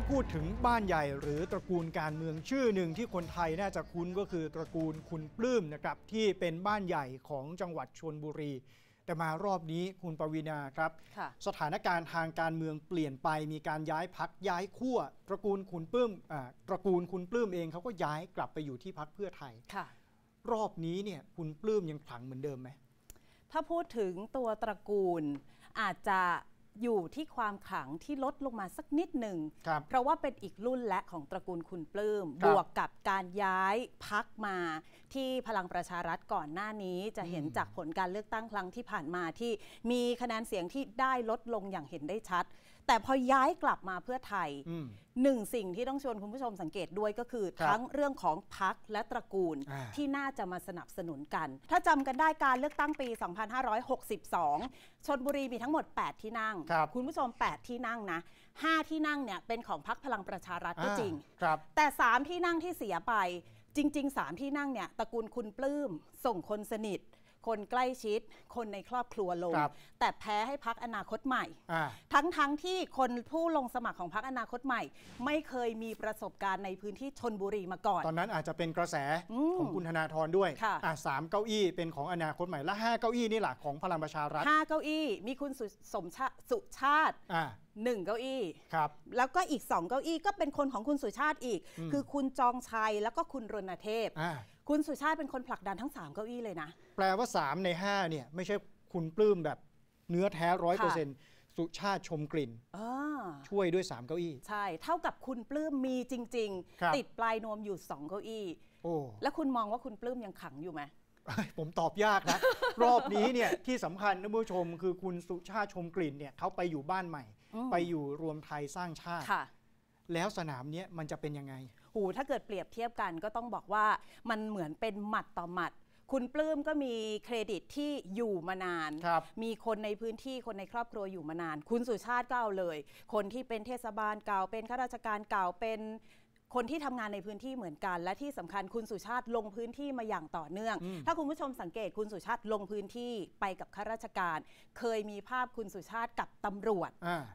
ถ้าพูดถึงบ้านใหญ่หรือตระกูลการเมืองชื่อหนึ่งที่คนไทยน่าจะคุ้นก็คือตระกูลคุณปลื้มนะครับ ที่เป็นบ้านใหญ่ของจังหวัดชนบุรี แต่มารอบนี้คุณปวีนาครับ สถานการณ์ทางการเมืองเปลี่ยนไปมีการย้ายพักย้ายขั้วตระกูลคุณปลื้มตระกูลคุณปลื้มเองเขาก็ย้ายกลับไปอยู่ที่พักเพื่อไทยรอบนี้เนี่ยคุณปลื้มยังขลังเหมือนเดิมไหมถ้าพูดถึงตัวตระกูลอาจจะอยู่ที่ความขังที่ลดลงมาสักนิดหนึ่ง เพราะว่าเป็นอีกรุ่นและของตระกูลคุณปลื้มบวกกับการย้ายพักมาที่พลังประชารัฐก่อนหน้านี้ จะเห็นจากผลการเลือกตั้งครั้งที่ผ่านมาที่มีคะแนนเสียงที่ได้ลดลงอย่างเห็นได้ชัดแต่พอย้ายกลับมาเพื่อไทยหนึ่งสิ่งที่ต้องชวนคุณผู้ชมสังเกตด้วยก็คือคทั้งเรื่องของพักและตระกูลที่น่าจะมาสนับสนุนกัน ถ้าจำกันได้การเลือกตั้งปี 2562 ชนบุรีมีทั้งหมด 8 ที่นั่งคคุณผู้ชม 8 ที่นั่งนะ 5 ที่นั่งเนี่ยเป็นของพักพลังประชารัฐก็จริงรแต่ 3 ที่นั่งที่เสียไป จริง ๆ 3 ที่นั่งเนี่ยตระกูลคุณปลื้มส่งคนสนิทคนใกล้ชิด คนในครอบครัวลง แต่แพ้ให้พักอนาคตใหม่ทั้งๆทที่คนผู้ลงสมัครของพักอนาคตใหม่ ไม่เคยมีประสบการณ์ในพื้นที่ชนบุรีมาก่อน ตอนนั้นอาจจะเป็นกระแสอของคุณธนาธรด้วยอ่สามเก้าอี้ เป็นของอนาคตใหม่ และห้าเก้าอี้นี่แหละของพลังประชารัฐห้าเก้าอี้มีคุณสสมชาสุชาติอ่าหนึ่งเก้าอี้ครับ แล้วก็อีกสองเก้าอี้ก็เป็นคนของคุณสุชาติอีก คือคุณจองชัยแล้วก็คุณรณเทพคุณสุชาติเป็นคนผลักดันทั้ง 3 เก้าอี้เลยนะ แปลว่า 3 ใน5เนี่ยไม่ใช่คุณปลื้มแบบ เนื้อแท้ร้อยเปอร์เซ็นต์สุชาติชมกลิ่นช่วยด้วย 3 เก้าอี้ใช่เท่ากับคุณปลื้มมีจริง ๆ ติดปลายนวมอยู่ 2 เก้าอี้แล้วคุณมองว่าคุณปลื้มยังขังอยู่ไหมผมตอบยากนะ รอบนี้เนี่ยที่สำคัญนักผู้ชมคือคุณสุชาติชมกลิ่นเนี่ยเขาไปอยู่บ้านใหม่ ไปอยู่รวมไทยสร้างชาติแล้วสนามนี้มันจะเป็นยังไงูถ้าเกิดเปรียบเทียบกันก็ต้องบอกว่ามันเหมือนเป็นหมัดต่อหมัด คุณปลื้มก็มีเครดิตที่อยู่มานาน มีคนในพื้นที่คนในครอบครัวอยู่มานาน คุณสุชาติก็เอาเลย คนที่เป็นเทศบาลเก่าเป็นข้าราชการเก่าเป็นคนที่ทำงานในพื้นที่เหมือนกันและที่สำคัญคุณสุชาติลงพื้นที่มาอย่างต่อเนื่อง ถ้าคุณผู้ชมสังเกตคุณสุชาติลงพื้นที่ไปกับข้าราชการ เคยมีภาพคุณสุชาติกับตำรวจ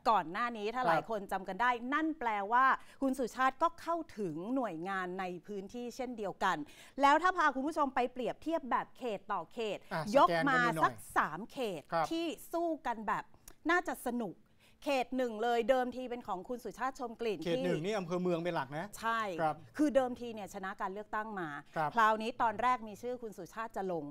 ก่อนหน้านี้ถ้าหลายคนจำกันได้ นั่นแปลว่าคุณสุชาติก็เข้าถึงหน่วยงานในพื้นที่เช่นเดียวกัน แล้วถ้าพาคุณผู้ชมไปเปรียบเทียบแบบเขตต่อเขต ยกมาสัก3เขตที่สู้กันแบบน่าจะสนุกเขตหนึ่งเลยเดิมทีเป็นของคุณสุชาติชมกลิ่นเขตหนึ่งนี่อำเภอเมืองเป็นหลักนะใช่ครับ คือเดิมทีเนี่ยชนะการเลือกตั้งมาครับคราวนี้ตอนแรกมีชื่อคุณสุชาติจะลง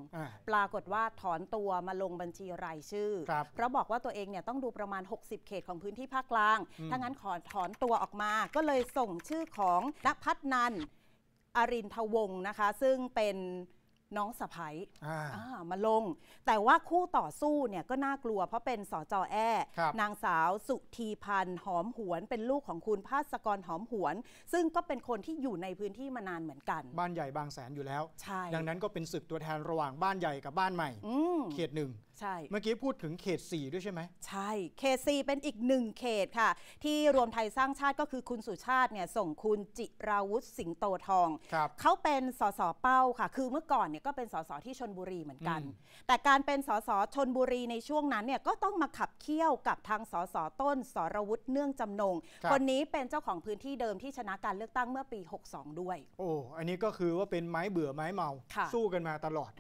ปรากฏว่าถอนตัวมาลงบัญชีรายชื่อครับเพราะบอกว่าตัวเองเนี่ยต้องดูประมาณ 60 เขตของพื้นที่ภาคกลางถ้างั้นขอถอนตัวออกมา ก็เลยส่งชื่อของนภัทรนัน อรินทวงศ์นะคะ ซึ่งเป็นน้องสะพ้ายมาลง แต่ว่าคู่ต่อสู้เนี่ยก็น่ากลัวเพราะเป็นสอจอแอนางสาว สุธีพันธ์หอมหวนเป็นลูกของคุณภาสกรหอมหวน ซึ่งก็เป็นคนที่อยู่ในพื้นที่มานานเหมือนกัน บ้านใหญ่บางแสนอยู่แล้วดังนั้นก็เป็นศึกตัวแทนระหว่างบ้านใหญ่กับบ้านใหม่เขตหนึ่งใช่ เมื่อกี้พูดถึงเขต4ด้วยใช่ไหม ใช่ เขต4เป็นอีกหนึ่งเขตค่ะ ที่รวมไทยสร้างชาติก็คือคุณสุชาติเนี่ยส่งคุณจิราวุฒิสิงโตทอง เขาเป็นสสเป้าค่ะ คือเมื่อก่อนเนี่ยก็เป็นสสที่ชนบุรีเหมือนกัน แต่การเป็นสสชนบุรีในช่วงนั้นเนี่ยก็ต้องมาขับเคี่ยวกับทางสสต้นสรวุฒิเนื่องจำนงคนนี้เป็นเจ้าของพื้นที่เดิมที่ชนะการเลือกตั้งเมื่อปี 62 ด้วย โอ้ อันนี้ก็คือว่าเป็นไม้เบื่อไม้เมา สู้กันมาตลอด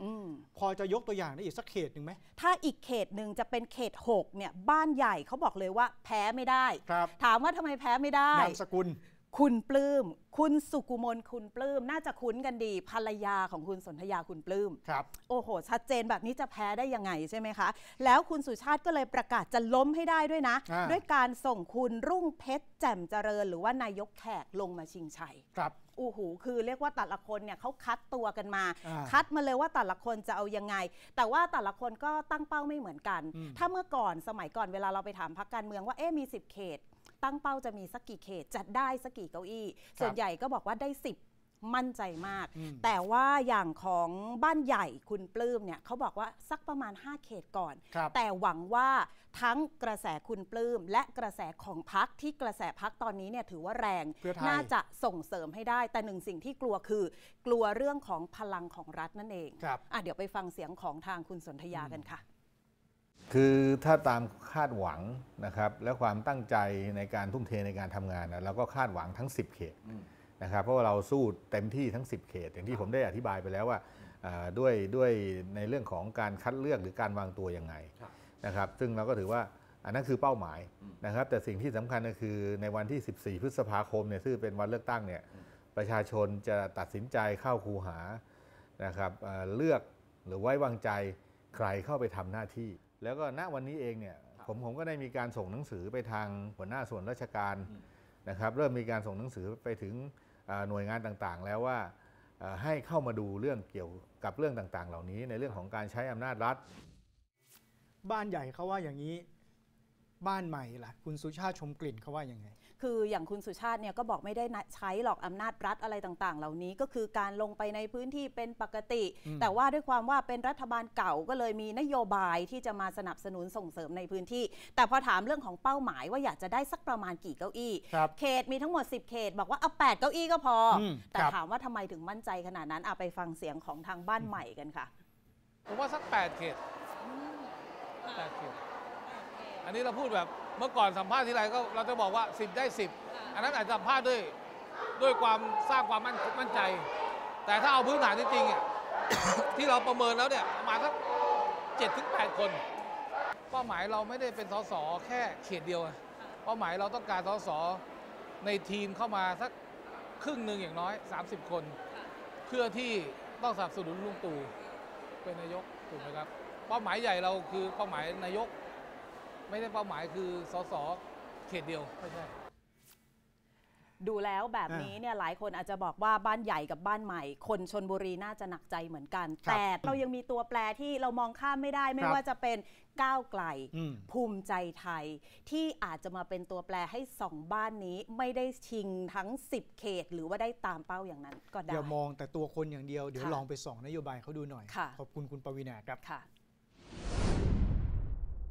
พอจะยกตัวอย่าง ได้อีกสักเขตหนึ่งไหมถ้าาอีกเขตหนึ่งจะเป็นเขต6เนี่ย บ้านใหญ่เขาบอกเลยว่าแพ้ไม่ได้ ถามว่าทำไมแพ้ไม่ได้ นามสกุล คุณปลื้ม คุณสุกุมลคุณปลื้ม น่าจะคุ้นกันดี ภรรยาของคุณสนธยาคุณปลื้มครับโอ้โห ชัดเจนแบบนี้จะแพ้ได้ยังไงใช่ไหมคะ แล้วคุณสุชาติก็เลยประกาศจะล้มให้ได้ด้วยนะะด้วยการส่งคุณรุ่งเพชรแจ่มเจริญ หรือว่านายกแขกลงมาชิงชัยครับอู้หูคือเรียกว่าแต่ละคนเนี่ยเขาคัดตัวกันมาคัดมาเลยว่าแต่ละคนจะเอายังไง แต่ว่าแต่ละคนก็ตั้งเป้าไม่เหมือนกัน ถ้าเมื่อก่อนสมัยก่อนเวลาเราไปถามพักการเมืองว่าเอ๊มี 10 เขต ตั้งเป้าจะมีสักกี่เขตจะได้สักกี่เก้าอี้ส่วนใหญ่ก็บอกว่าได้ 10มั่นใจมาก แต่ว่าอย่างของบ้านใหญ่คุณปลื้มเนี่ยเขาบอกว่าสักประมาณ 5 เขตก่อน แต่หวังว่าทั้งกระแสคุณปลื้มและกระแสของพักที่กระแสพักตอนนี้เนี่ยถือว่าแรงน่าจะส่งเสริมให้ได้แต่หนึ่งสิ่งที่กลัวคือกลัวเรื่องของพลังของรัฐนั่นเองอ่ะเดี๋ยวไปฟังเสียงของทางคุณสนธยากันค่ะคือถ้าตามคาดหวังนะครับและความตั้งใจในการทุ่มเทในการทำงานนะเราก็คาดหวังทั้ง 10 เขตนะครับเพราะว่าเราสู้เต็มที่ทั้ง 10 เขต อย่างที่ผมได้อธิบายไปแล้วว่าด้วยด้วยในเรื่องของการคัดเลือก หรือการวางตัวยังไงนะครับซึ่งเราก็ถือว่าอันนั้นคือเป้าหมายนะครับแต่สิ่งที่สำคัญก็คือในวันที่ 14 พฤษภาคมเนี่ยซึ่งเป็นวันเลือกตั้งเนี่ยประชาชนจะตัดสินใจเข้าคูหานะครับเลือกหรือไว้วางใจใครเข้าไปทำหน้าที่ แล้วก็ณวันนี้เองเนี่ยผมผมก็ได้มีการส่งหนังสือไปทางหัวหน้าส่วนราชการนะครับ เริ่มมีการส่งหนังสือไปถึงหน่วยงานต่างๆแล้วว่าให้เข้ามาดูเรื่องเกี่ยวกับเรื่องต่างๆ เหล่านี้ในเรื่องของการใช้อำนาจรัฐ บ้านใหญ่เขาว่าอย่างนี้บ้านใหม่ล่ะคุณสุชาติชมกลิ่นเขาว่ายังไง คืออย่างคุณสุชาติเนี่ยก็บอกไม่ได้ใช้หรอกอำนาจรัฐอะไรต่าง ๆ เหล่านี้ก็คือการลงไปในพื้นที่เป็นปกติ แต่ว่าด้วยความว่าเป็นรัฐบาลเก่าก็เลยมีนโยบายที่จะมาสนับสนุนส่งเสริมในพื้นที่ แต่พอถามเรื่องของเป้าหมาย ว่าอยากจะได้สักประมาณกี่เก้าอี้เขตมีทั้งหมด 10เขตบอกว่าเอา8เก้าอี้ก็พอแต่ถามว่าทำไมถึงมั่นใจขนาดนั้นเอาไปฟังเสียงของทางบ้านใหม่กันค่ะผมว่าสัก8เขต8เขตอันนี้เราพูดแบบเมื่อก่อนสัมภาษณ์ที่ไรก็เราจะบอกว่า 10 ได้ 10 อันนั้นอาจจะสัมภาษณ์ด้วยด้วยความสร้างความมั่นมั่นใจ แต่ถ้าเอาพื้นฐานจริงๆเ่ยที่เราประเมินแล้วเนี่ยประมาณสักเจ็ดถึงแปดคนเป้าหมายเราไม่ได้เป็นสสแค่เขตเดียวเป้าหมายเราต้องการสสในทีมเข้ามาสักครึ่งหนึ่งอย่างน้อย 30 คนเพื่อที่ต้องสนับสนุนลุงตู่เป็นนายกถูกไหมครับเป้าหมายใหญ่เราคือเป้าหมายนายกไม่ได้เป้าหมายคือสสเขตเดียวไม่ใช่ดูแล้วแบบนี้เนี่ยหลายคนอาจจะบอกว่าบ้านใหญ่กับบ้านใหม่ คนชนบุรีน่าจะหนักใจเหมือนกัน แต่เรายังมีตัวแปรที่เรามองข้ามไม่ได้ไม่ว่าจะเป็นก้าวไกลภูมิใจไทย ที่อาจจะมาเป็นตัวแปรให้สองบ้านนี้ไม่ได้ชิงทั้ง 10 เขต หรือว่าได้ตามเป้าอย่างนั้นก็ได้เดี๋ยวมองแต่ตัวคนอย่างเดียวเดี๋ยวลองไปส่อง นโยบายเขาดูหน่อยขอบคุณคุณปวีณาครับ